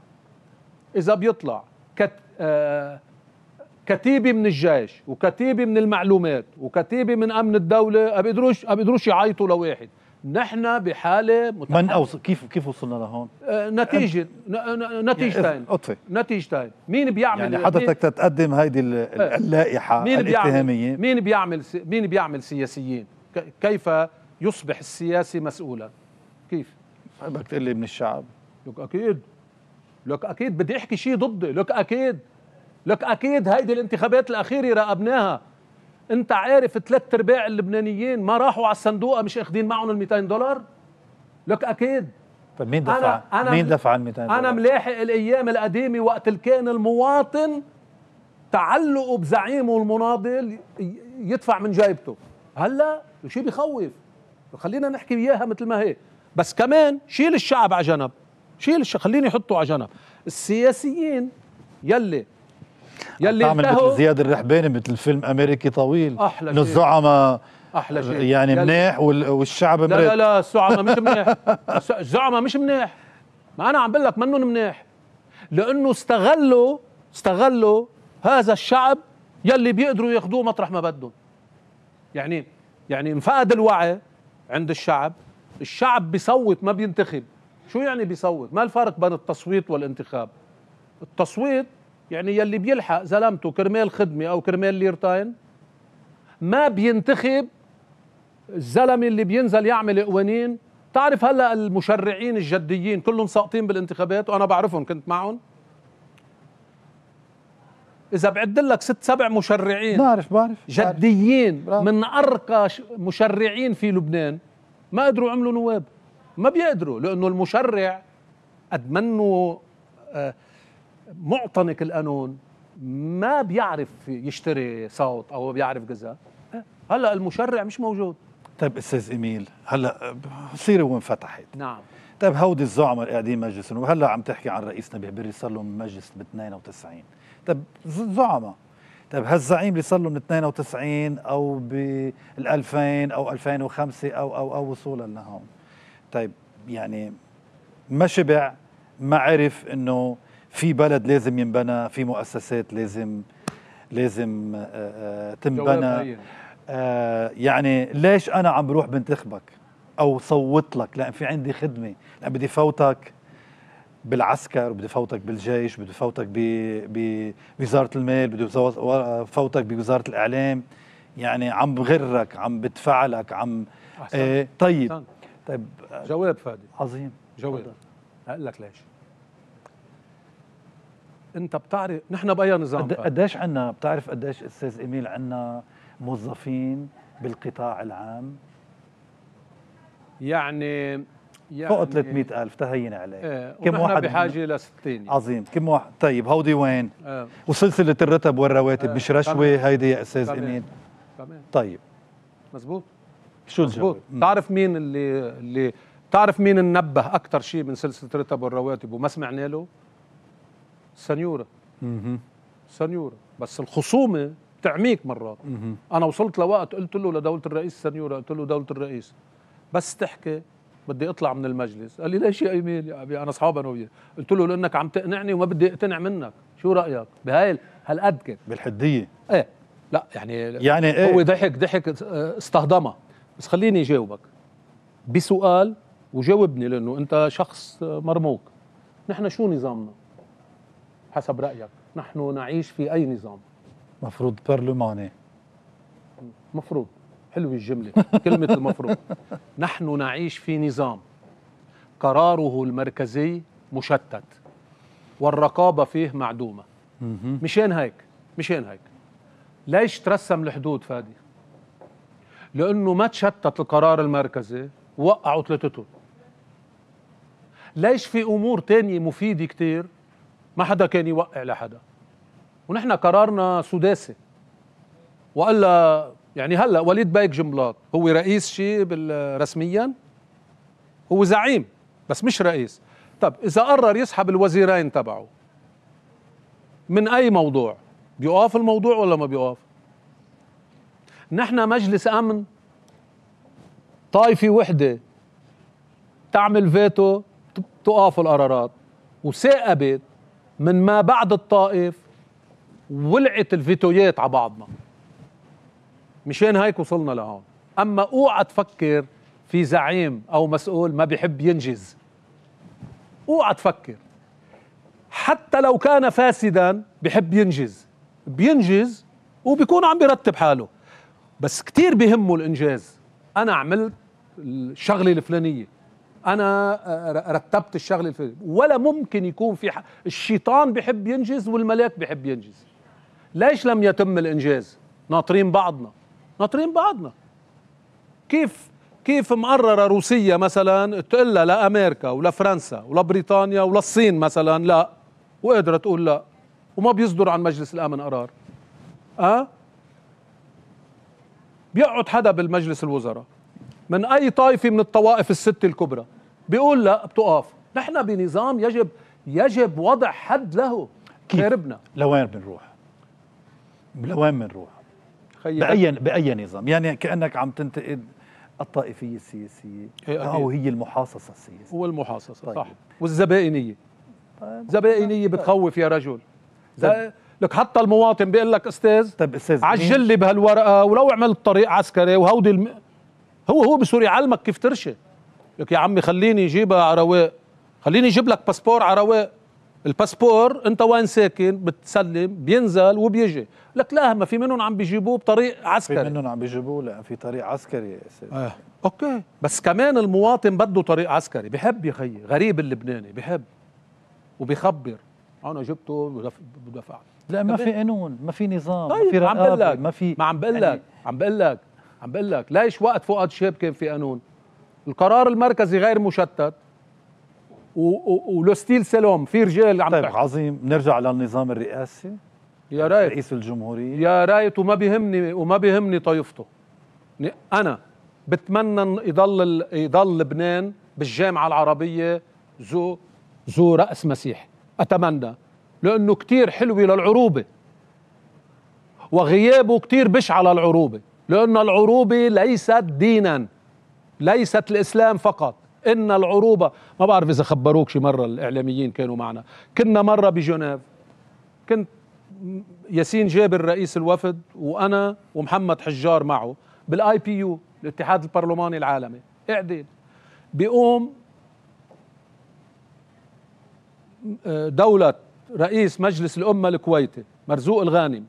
اذا بيطلع كت آه كتيبه من الجيش وكتيبه من المعلومات وكتيبه من امن الدوله ما بيقدروش ما بيقدروش يعيطوا لواحد نحن بحاله متحدة. من أوص... كيف كيف وصلنا لهون؟ آه، نتيجه نتيجتين اطفي نتيجتين مين بيعمل يعني حضرتك تتقدم هيدي آه. اللائحه مين الاتهاميه بيعمل مين بيعمل مين بيعمل سياسيين؟ كيف يصبح السياسي مسؤولا؟ كيف؟ بدك تقول لي من الشعب لك اكيد لك اكيد بدي احكي شيء ضدي لك اكيد لك اكيد هيدي الانتخابات الاخيره راقبناها انت عارف ثلاث ارباع اللبنانيين ما راحوا على الصندوق مش اخذين معهم ال 200 دولار لك اكيد طيب مين دفع أنا أنا مين دفع ال 200 دولار انا ملاحق الايام القديمه وقت كان المواطن تعلقه بزعيمه المناضل يدفع من جيبته هلا شيء بخوف خلينا نحكي اياها مثل ما هي بس كمان شيل الشعب على جنب شيل الشعب خليني احطه على جنب السياسيين يلي يلي انتهوا مثل زياد الرحباني مثل فيلم امريكي طويل احلى انه الزعماء احلى شيء يعني منيح والشعب مريض لا لا لا الزعماء مش منيح الزعماء مش منيح ما انا عم بقول لك منهم منيح لانه استغلوا استغلوا هذا الشعب يلي بيقدروا ياخذوه مطرح ما بدهم يعني يعني انفقد الوعي عند الشعب الشعب بيصوت ما بينتخب شو يعني بيصوت ما الفرق بين التصويت والانتخاب التصويت يعني يلي بيلحق زلمته كرمال خدمه او كرمال ليرتين ما بينتخب الزلمه اللي بينزل يعمل قوانين تعرف هلا المشرعين الجديين كلهم ساقطين بالانتخابات وانا بعرفهم كنت معهم اذا بعد لك ست سبع مشرعين بعرف بعرف جديين بارف من ارقى مشرعين في لبنان ما قدروا عملوا نواب ما بيقدروا لانه المشرع قد منه آه معطنك القانون ما بيعرف يشتري صوت او بيعرف كذا هلا المشرع مش موجود طيب استاذ ايميل هلا سيره وين فتحت نعم طيب هودي الزعماء قاعدين مجلس وهلا عم تحكي عن نبيه بري صار له مجلس ب 92 طيب زعماء طيب هالزعيم اللي صار له من 92 او بال 2000 او 2005 او او او وصولا لهون طيب يعني ما شبع ما عرف انه في بلد لازم ينبنى في مؤسسات لازم لازم آه، آه، تنبنى آه، يعني ليش انا عم بروح بنتخبك او صوت لك لان في عندي خدمه لان بدي فوتك بالعسكر بدي فوتك بالجيش بدي فوتك بوزاره المال بدي فوتك بوزاره الاعلام يعني عم بغرك عم بدفع لك عم أحسن. آه طيب أحسن. طيب جواب فادي عظيم جواب هقول لك ليش انت بتعرف نحن باي نظام قديش عندنا بتعرف قديش استاذ ايميل عندنا موظفين بالقطاع العام يعني يعني فوق 300 ألف تهين عليك ايه كم واحد بحاجة ل 60 عظيم كم واحد طيب هودي وين ايه وسلسلة الرتب والرواتب ايه مش رشوة هيدي يا أستاذ تمام طيب مزبوط شو مزبوط بتعرف مين اللي اللي بتعرف مين نبه أكثر شيء من سلسلة الرتب والرواتب وما سمعنا له سنيوره سنيوره بس الخصومه بتعميك مرات انا وصلت لوقت قلت له لدوله الرئيس سنيوره قلت له دوله الرئيس بس تحكي بدي اطلع من المجلس قال لي ليش يا ايميل يا ابي انا اصحاب انا وياه قلت له لانك عم تقنعني وما بدي اقتنع منك شو رايك بهاي هالقد كده بالحديه ايه لا يعني يعني إيه؟ هو ضحك ضحك آه، استهضمها بس خليني جاوبك بسؤال وجاوبني لانه انت شخص مرموق نحن شو نظامنا حسب رأيك نحن نعيش في أي نظام مفروض برلماني مفروض حلوة الجملة كلمة المفروض نحن نعيش في نظام قراره المركزي مشتت والرقابة فيه معدومة مشان هيك مشان هيك ليش ترسم الحدود فادي لأنه ما تشتت القرار المركزي وقعوا ثلاثتهم ليش في أمور تانية مفيدة كتير ما حدا كان يوقع لحدا ونحن قرارنا سداسي والا يعني هلا وليد بايك جملاط هو رئيس شيء رسميا هو زعيم بس مش رئيس طب اذا قرر يسحب الوزيرين تبعه من اي موضوع بيقاف الموضوع ولا ما بيقاف نحن مجلس امن طائفه وحده تعمل فيتو تقاف القرارات وثاقبت من ما بعد الطائف ولعت الفيتويات على بعضنا مشان هيك وصلنا لهون اما اوعى تفكر في زعيم او مسؤول ما بيحب ينجز اوعى تفكر حتى لو كان فاسدا بحب ينجز بينجز وبيكون عم بيرتب حاله بس كتير بهمه الانجاز انا عملت الشغله الفلانيه انا آه، رتبت الشغل الفلاني ولا ممكن يكون في حق. الشيطان بيحب ينجز والملاك بيحب ينجز ليش لم يتم الانجاز ناطرين بعضنا ناطرين بعضنا كيف كيف مقرره روسيا مثلا تقول لا امريكا ولا فرنسا ولا بريطانيا ولا الصين مثلا لا وقادره تقول لا وما بيصدر عن مجلس الامن قرار أه؟ بيقعد حدا بالمجلس الوزراء من اي طائفه من الطوائف الست الكبرى بيقول لا بتقاف نحن بنظام يجب يجب وضع حد له كيف؟ لوين بنروح لوين بنروح باي باي نظام يعني كانك عم تنتقد الطائفيه السياسيه إيه، او هي المحاصصه السياسيه هو المحاصصه طيب. صح والزبائنيه طيب. زبائنيه طيب. بتخوف يا رجل زب... لك حتى المواطن بيقول لك استاذ طيب استاذ عجل لي بهالورقه ولو عملت طريق عسكري وهودي الم... هو هو بسوريا علمك كيف ترشي لك يا عمي خليني جيبها على رواق خليني جيب لك باسبور على رواق الباسبور انت وين ساكن بتسلم بينزل وبيجي لك لا ما في منهم عم بيجيبوه بطريق عسكري في منهم عم بيجيبوه لا في طريق عسكري آه. اوكي بس كمان المواطن بده طريق عسكري بحب يا خيي غريب اللبناني بحب وبيخبر انا جبته بدفع لا ما في قانون ما في نظام طيب ما في رقابه ما في ما عم بقول يعني لك يعني عم بقول لك عم بقول لك ليش وقت فؤاد شهاب كان في قانون القرار المركزي غير مشتت و... و... ولوستيل سلوم في رجال عم طيب بحكي. عظيم نرجع للنظام الرئاسي يا ريت رئيس الجمهورية يا ريت وما بيهمني وما بيهمني طائفته انا بتمنى يضل يضل لبنان بالجامعة العربية ذو ذو رأس مسيحي أتمنى لأنه كتير حلوة للعروبة وغيابه كتير بشعة للعروبة لأن العروبة ليست دينا ليست الإسلام فقط إن العروبة ما بعرف إذا خبروك شي مرة الإعلاميين كانوا معنا كنا مرة بجنيف كنت ياسين جابر رئيس الوفد وأنا ومحمد حجار معه بالآي بي يو الاتحاد البرلماني العالمي قاعدين بيقوم آه، دولة رئيس مجلس الأمة الكويتي مرزوق الغانم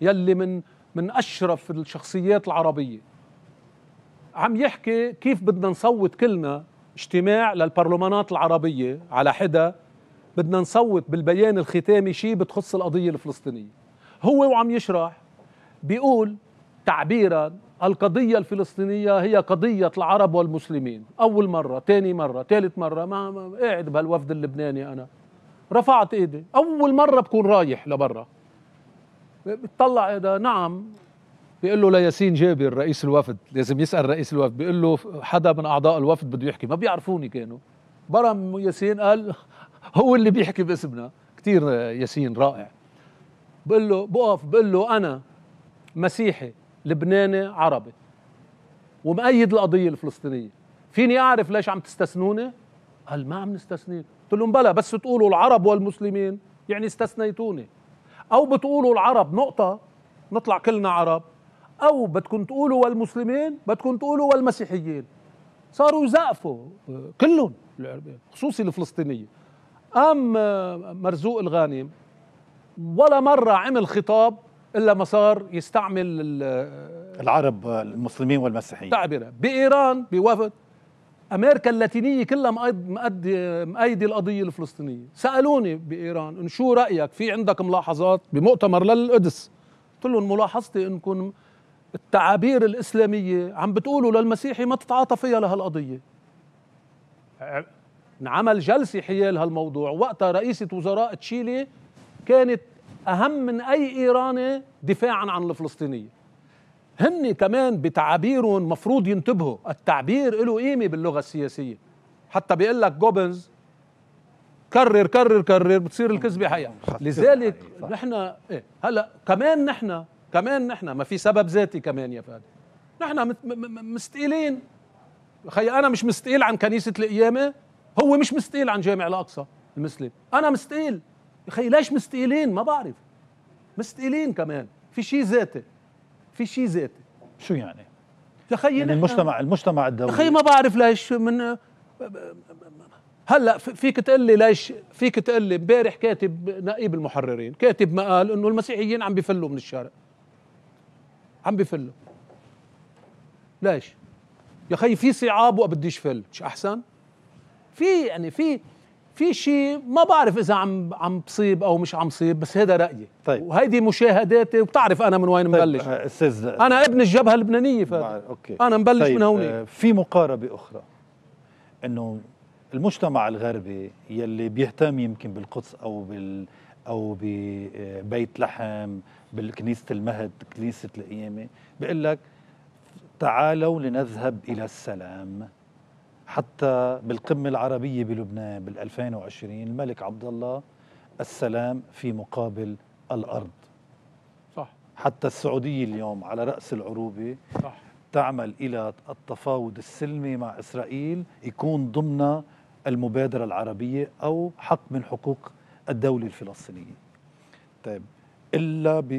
يلي من من أشرف الشخصيات العربية عم يحكي كيف بدنا نصوت كلنا اجتماع للبرلمانات العربية على حدا بدنا نصوت بالبيان الختامي شيء بتخص القضية الفلسطينية هو وعم يشرح بيقول تعبيرا القضية الفلسطينية هي قضية العرب والمسلمين أول مرة تاني مرة ثالث مرة ما قاعد بهالوفد اللبناني أنا رفعت ايدي أول مرة بكون رايح لبرا بتطلع ده نعم بيقول له لياسين جابر رئيس الوفد لازم يسال رئيس الوفد بيقول له حدا من اعضاء الوفد بده يحكي ما بيعرفوني كانوا برم ياسين قال هو اللي بيحكي باسمنا كثير ياسين رائع بقول له بقف بقول له انا مسيحي لبناني عربي ومؤيد القضيه الفلسطينيه فيني اعرف ليش عم تستثنوني قال ما عم نستثنيك قلت لهم بلا بس تقولوا العرب والمسلمين يعني استثنيتوني او بتقولوا العرب نقطه نطلع كلنا عرب او بدكم تقولوا والمسلمين بدكم تقولوا والمسيحيين صاروا يزقفوا آه، كلهم خصوصي الفلسطينيه قام آه، مرزوق الغانم ولا مره عمل خطاب الا ما صار يستعمل آه، العرب المسلمين والمسيحيين تعبيره بايران بوفد امريكا اللاتينيه كلها مأيدي مأيدي القضيه الفلسطينيه سالوني بايران ان شو رايك في عندك ملاحظات بمؤتمر للقدس قلت لهم ملاحظتي انكم التعابير الاسلاميه عم بتقولوا للمسيحي ما تتعاطى فيها لهالقضيه انعمل جلسه حيال هالموضوع وقتها رئيسه وزراء تشيلي كانت اهم من اي ايراني دفاعا عن الفلسطينيه هن كمان بتعابيرهم مفروض ينتبهوا التعبير له قيمة باللغة السياسية حتى بيقول لك جوبنز كرر كرر كرر بتصير الكذبة حقيقة لذلك نحن إيه هلا كمان نحن كمان نحن ما في سبب ذاتي كمان يا فادي نحن مستقيلين خي انا مش مستقيل عن كنيسه القيامه هو مش مستقيل عن جامع الاقصى المسلم انا مستقيل خي ليش مستقيلين ما بعرف مستقيلين كمان في شيء ذاتي في شيء زيت شو يعني؟ تخيل يعني المجتمع المجتمع الدولي تخيل ما بعرف ليش من هلا فيك تقول لي ليش فيك تقول لي امبارح كاتب نقيب المحررين كاتب مقال انه المسيحيين عم بفلوا من الشارع عم بفلوا ليش يا خي في صعاب وبديش فل مش احسن في يعني في في شيء ما بعرف اذا عم عم بصيب او مش عم صيب بس هذا رايي طيب وهيدي مشاهداتي وبتعرف انا من وين طيب مبلش آه، استاذ انا ابن الجبهه اللبنانيه فهذا اوكي انا مبلش طيب من هون آه، في مقاربه اخرى انه المجتمع الغربي يلي بيهتم يمكن بالقدس او بال او ببيت آه، لحم بالكنيسه المهد كنيسه القيامه بيقول لك تعالوا لنذهب الى السلام حتى بالقمة العربية بلبنان بال 2020 الملك عبد الله السلام في مقابل الأرض صح حتى السعودية اليوم على رأس العروبة صح تعمل إلى التفاوض السلمي مع إسرائيل يكون ضمن المبادرة العربية أو حق من حقوق الدولة الفلسطينية طيب إلا ب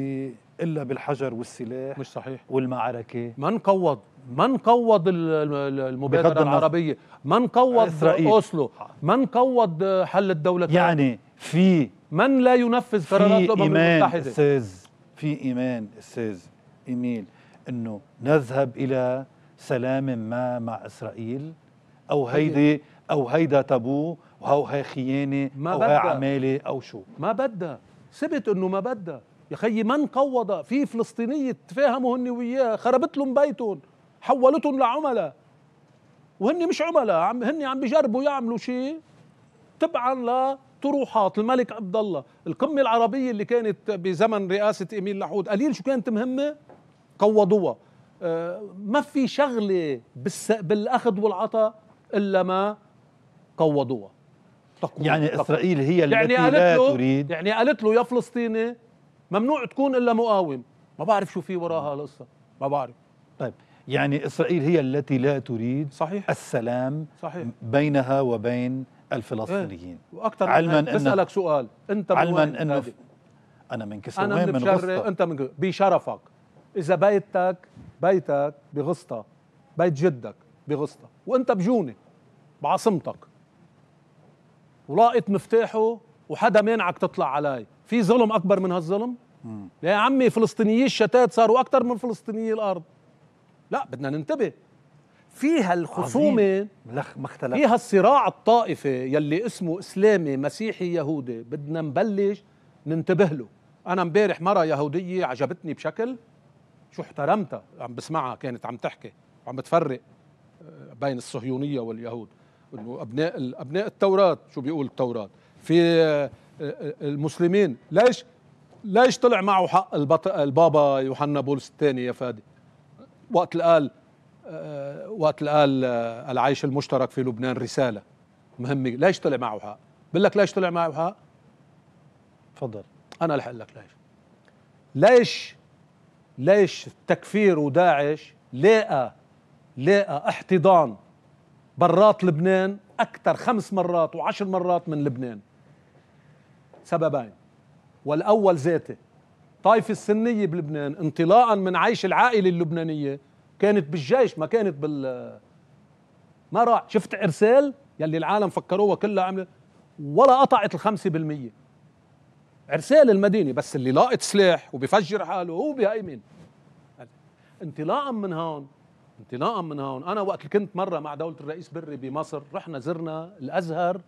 إلا بالحجر والسلاح مش صحيح والمعركة من قوض من قوض المبادره العربيه من قوض إسرائيل. اوسلو من قوض حل الدوله يعني في من لا ينفذ قرارات الامم المتحده استاذ في ايمان استاذ ايميل انه نذهب الى سلام ما مع اسرائيل او طيب. هيدي او هيدا تابو او هي خيانه ما او هي عماله او شو ما بدها سبت انه ما بدها يا خيي من قوض في فلسطينيه تفاهموا هن وياه خربت لهم بيتهم حولتهم لعملاء وهن مش عملاء عم هن عم بيجربوا يعملوا شيء تبعا لطروحات الملك عبد الله القمه العربيه اللي كانت بزمن رئاسه اميل لحود قليل شو كانت مهمه قوضوها آه ما في شغله بالاخذ والعطاء الا ما قوضوها يعني تقوض. اسرائيل هي التي يعني لا تريد يعني قالت له يا فلسطيني ممنوع تكون الا مقاوم ما بعرف شو في وراها القصه ما بعرف طيب يعني إسرائيل هي التي لا تريد صحيح. السلام صحيح. بينها وبين الفلسطينيين إيه؟ وأكثر علما أن بسألك سؤال أنت من علما أنه أنا من كسر أنا من, من غسطة أنت من بشرفك إذا بيتك بيتك بغسطة بيت جدك بغسطة وأنت بجونة بعاصمتك ولاقط مفتاحه وحدا مانعك تطلع علي في ظلم أكبر من هالظلم يا عمي فلسطينيي الشتات صاروا أكثر من فلسطينيي الأرض لا بدنا ننتبه فيها الخصومة مختلف فيها الصراع الطائفي يلي اسمه إسلامي مسيحي يهودي بدنا نبلش ننتبه له أنا امبارح مرة يهودية عجبتني بشكل شو احترمتها عم بسمعها كانت عم تحكي وعم بتفرق آه، بين الصهيونية واليهود انه ابناء ابناء التوراة شو بيقول التوراة في آه، آه، المسلمين ليش ليش طلع معه حق البابا يوحنا بولس الثاني يا فادي وقت الآل آه، وقت الآل آه، العيش المشترك في لبنان رسالة مهمة ليش طلع معه حق بقول لك ليش طلع معه حق تفضل أنا رح لك ليش ليش ليش التكفير وداعش لقى لقى احتضان برات لبنان أكثر خمس مرات وعشر مرات من لبنان سببين والأول ذاتي الطائفة السنية بلبنان انطلاقا من عيش العائلة اللبنانية كانت بالجيش ما كانت بال ما راح شفت إرسال يلي العالم فكروها كلها عملت ولا قطعت الخمسة بالمية عرسال المدينة بس اللي لاقط سلاح وبفجر حاله هو بهيمن انطلاقا من هون انطلاقا من هون انا وقت كنت مره مع دوله الرئيس بري بمصر رحنا زرنا الازهر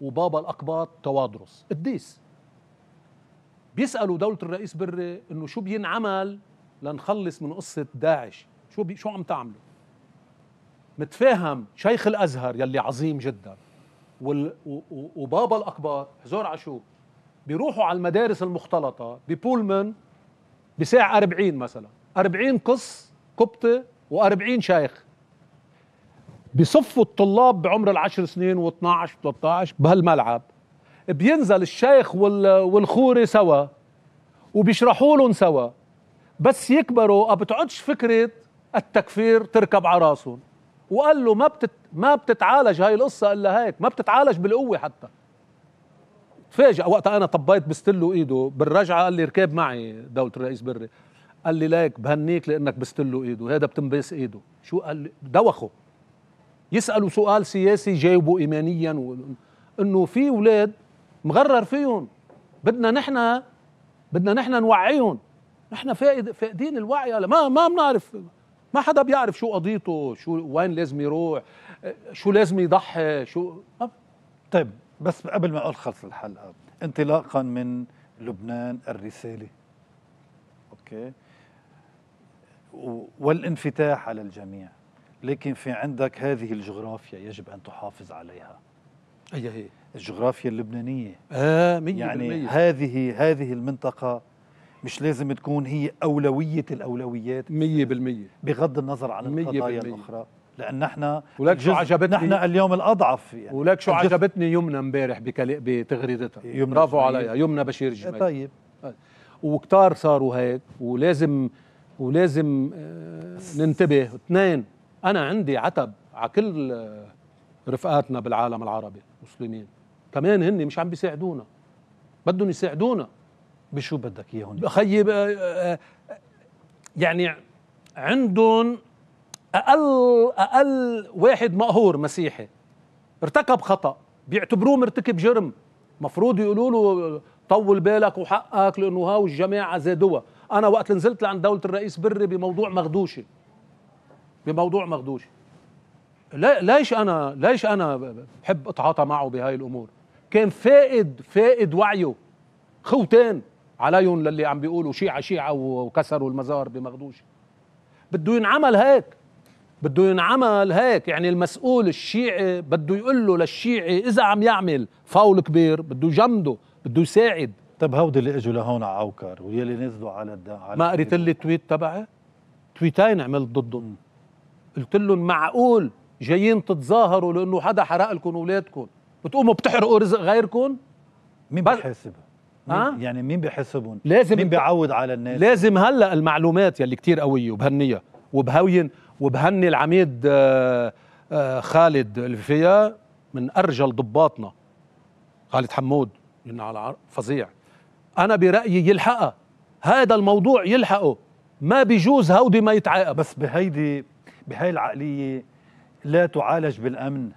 وبابا الاقباط توادرس قديس بيسالوا دوله الرئيس بري انه شو بينعمل لنخلص من قصه داعش شو بي شو عم تعملوا متفاهم شيخ الازهر يلي عظيم جدا وال وبابا الاكبر هزور عاشور بيروحوا على المدارس المختلطه ببولمان بساعه 40 مثلا 40 قس قبطي و40 شيخ بصفوا الطلاب بعمر العشر سنين و12 و13 بهالملعب بينزل الشيخ والخوري سوا وبيشرحوا لهم سوا بس يكبروا بتقعدش فكره التكفير تركب على راسهم وقال له ما بتت ما بتتعالج هاي القصه الا هيك ما بتتعالج بالقوه حتى تفاجئ وقتها انا طبيت بستله ايده بالرجعه قال لي ركاب معي دوله الرئيس بري قال لي ليك بهنيك لانك بستله ايده هذا بتنبس ايده شو قال لي دوخه يسالوا سؤال سياسي جاوبوا ايمانيا و... انه في اولاد مغرر فيهم بدنا نحن بدنا نحن نوعيهم نحن فاقدين الوعي ما ما بنعرف ما حدا بيعرف شو قضيته شو وين لازم يروح شو لازم يضحي شو طيب بس قبل ما الخص الحلقه انطلاقا من لبنان الرساله اوكي والانفتاح على الجميع لكن في عندك هذه الجغرافيا يجب ان تحافظ عليها اي هي الجغرافيا اللبنانيه اه 100% يعني هذه هذه المنطقه مش لازم تكون هي اولويه الاولويات 100% بغض النظر عن القضايا الاخرى لان نحن ولك شو عجبتني نحن اليوم الاضعف يعني ولك شو عجبتني يمنى امبارح بتغريدتها برافو عليها يمنى بشير آه، جمال طيب وكتار صاروا هيك ولازم ولازم آه، ننتبه اثنين انا عندي عتب على كل آه، رفقاتنا بالعالم العربي المسلمين كمان هن مش عم بيساعدونا بدهم يساعدونا بشو بدك اياهم خيي آه، آه، يعني عندهم اقل اقل واحد مقهور مسيحي ارتكب خطا بيعتبروه مرتكب جرم مفروض يقولوا له طول بالك وحقك لانه هاو الجماعه زادوها انا وقت نزلت لعند دوله الرئيس بري بموضوع مغدوشي بموضوع مغدوشي ليش انا ليش انا بحب اتعاطى معه بهاي الامور كان فاقد فاقد وعيه خوتين عليهم للي عم بيقولوا شيعة شيعة وكسروا المزار بمغدوش بده ينعمل هيك بده ينعمل هيك يعني المسؤول الشيعي بده يقول له للشيعي إذا عم يعمل فاول كبير بده يجمده بده يساعد طب هودي اللي اجوا لهون على عوكر واللي نزلوا على الدا ما قريت لي التويت تبعي تويتين عملت ضدهم قلت لهم معقول جايين تتظاهروا لانه حدا حرق لكم اولادكم بتقوموا بتحرقوا رزق غيركم مين بيحاسبها؟ أه؟ يعني مين بيحاسبهم؟ لازم مين بيعود على الناس؟ لازم هلا المعلومات يلي كتير قويه وبهنيه وبهوين وبهني العميد آآ آه، آآ آه، خالد اللي فيها من ارجل ضباطنا خالد حمود على فظيع انا برايي يلحقها هذا الموضوع يلحقه ما بيجوز هودي ما يتعاقب بس بهيدي بهاي العقليه لا تعالج بالامن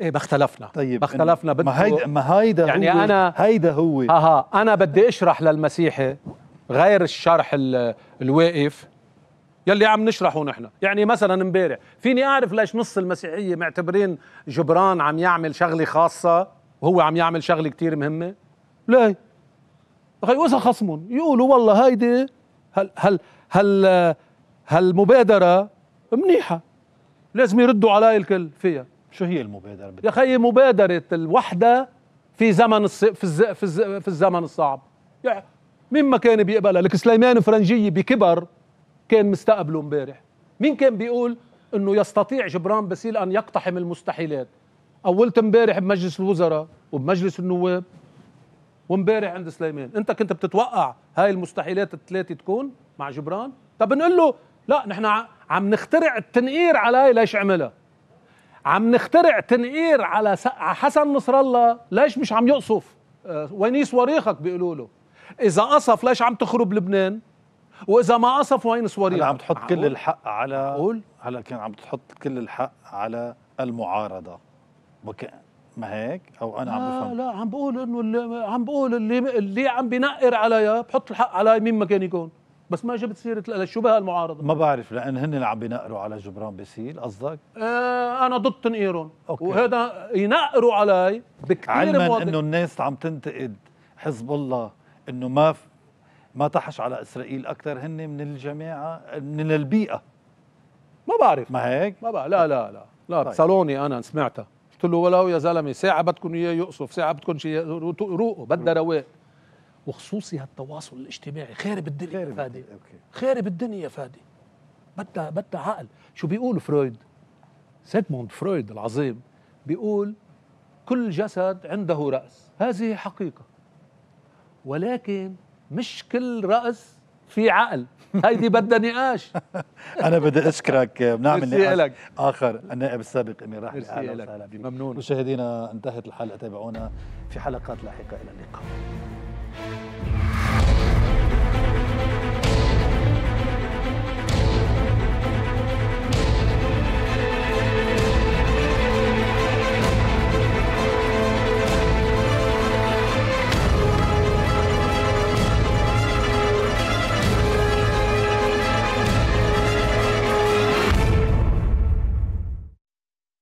ايه ما اختلفنا طيب ما اختلفنا بده ما هيدا ما هيدا يعني هو انا هيدا هو اها انا بدي اشرح للمسيحي غير الشرح الواقف يلي عم نشرحه نحن يعني مثلا امبارح فيني اعرف ليش نص المسيحيه معتبرين جبران عم يعمل شغله خاصه وهو عم يعمل شغله كتير مهمه ليه خي وإذا خصمهم يقولوا والله هيدي هل هل هل هالمبادره منيحه لازم يردوا علي الكل فيها شو هي المبادرة؟ يا أخي مبادرة الوحدة في زمن الص... في, الز... في, الز... في الزمن الصعب يعني مين ما كان بيقبلها لك سليمان فرنجية بكبر كان مستقبله امبارح مين كان بيقول انه يستطيع جبران باسيل ان يقتحم المستحيلات اولت امبارح بمجلس الوزراء وبمجلس النواب وامبارح عند سليمان انت كنت بتتوقع هاي المستحيلات الثلاثه تكون مع جبران طب نقول له لا نحن عم نخترع التنقير علي ليش عملها عم نخترع تنقير على حسن نصر الله ليش مش عم يقصف آه، وينيس وريخك بيقولوا له اذا قصف ليش عم تخرب لبنان واذا ما قصف وين صوريخك عم تحط كل الحق على قول هلا كان عم تحط كل الحق على المعارضه وك... ما هيك او انا عم بفهم لا عم بقول انه اللي عم بقول اللي اللي عم بنقر عليا بحط الحق على مين ما كان يكون بس ما جبت سيره شو المعارضه ما بعرف لان هن اللي عم بينقروا على جبران باسيل قصدك؟ آه انا ضد تنقيرهم أوكي. وهذا ينقروا علي بكثير علما انه الناس عم تنتقد حزب الله انه ما ف... ما طحش على اسرائيل اكثر هن من الجماعه من البيئه ما بعرف ما هيك؟ ما بعرف لا لا لا لا طيب. سالوني انا سمعتها قلت له ولو يا زلمه ساعه بدكم اياه يقصف ساعه بدكم شيء روقوا بدها رواق وخصوصي هالتواصل الاجتماعي خارب الدنيا خارب. يا فادي أوكي. خارب الدنيا يا فادي بدها بدها عقل شو بيقول فرويد سيدموند فرويد العظيم بيقول كل جسد عنده رأس هذه حقيقة ولكن مش كل رأس في عقل هيدي بدها نقاش انا بدي اشكرك بنعمل نقاش اخر النائب السابق امير راح اهلا وسهلا ممنون مشاهدينا انتهت الحلقه تابعونا في حلقات لاحقه الى اللقاء thank you